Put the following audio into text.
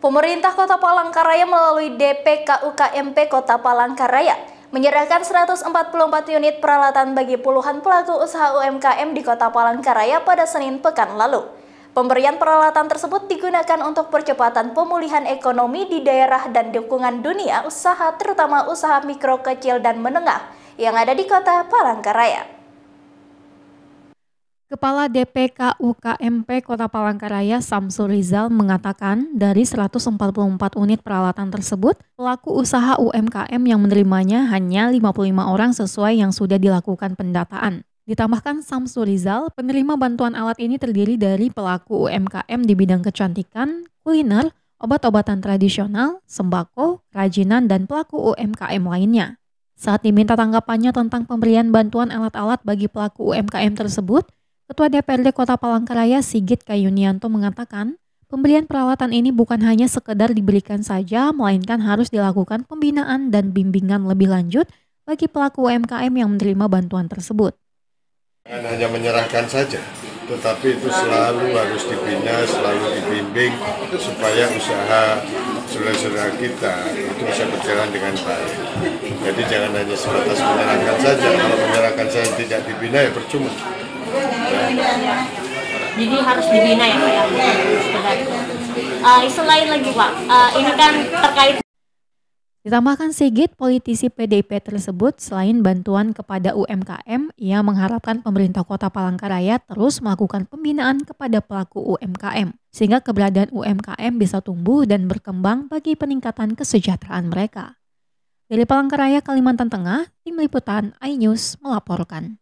Pemerintah Kota Palangkaraya melalui DPKUKMP Kota Palangkaraya menyerahkan 144 unit peralatan bagi puluhan pelaku usaha UMKM di Kota Palangkaraya pada Senin pekan lalu. Pemberian peralatan tersebut digunakan untuk percepatan pemulihan ekonomi di daerah dan dukungan dunia usaha terutama usaha mikro kecil dan menengah yang ada di Kota Palangkaraya. Kepala DPK UKMP Kota Palangkaraya Samsul Rizal mengatakan dari 144 unit peralatan tersebut, pelaku usaha UMKM yang menerimanya hanya 55 orang sesuai yang sudah dilakukan pendataan. Ditambahkan Samsul Rizal, penerima bantuan alat ini terdiri dari pelaku UMKM di bidang kecantikan, kuliner, obat-obatan tradisional, sembako, kerajinan, dan pelaku UMKM lainnya. Saat diminta tanggapannya tentang pemberian bantuan alat-alat bagi pelaku UMKM tersebut, Ketua DPRD Kota Palangkaraya Sigit Kayunianto mengatakan, pembelian peralatan ini bukan hanya sekedar diberikan saja, melainkan harus dilakukan pembinaan dan bimbingan lebih lanjut bagi pelaku UMKM yang menerima bantuan tersebut. Bukan hanya menyerahkan saja, tetapi itu selalu harus dibina, selalu dibimbing supaya usaha saudara-saudara kita itu bisa berjalan dengan baik. Jadi jangan hanya sebatas menyerahkan saja, kalau menyerahkan saja tidak dibina ya percuma. Iya, iya. jadi harus dibina ya pak ya uh, isu lain lagi pak uh, ini kan terkait Ditambahkan Sigit, politisi PDIP tersebut selain bantuan kepada UMKM, ia mengharapkan pemerintah kota Palangkaraya terus melakukan pembinaan kepada pelaku UMKM, sehingga keberadaan UMKM bisa tumbuh dan berkembang bagi peningkatan kesejahteraan mereka. Dari Palangkaraya, Kalimantan Tengah, Tim Liputan iNews melaporkan.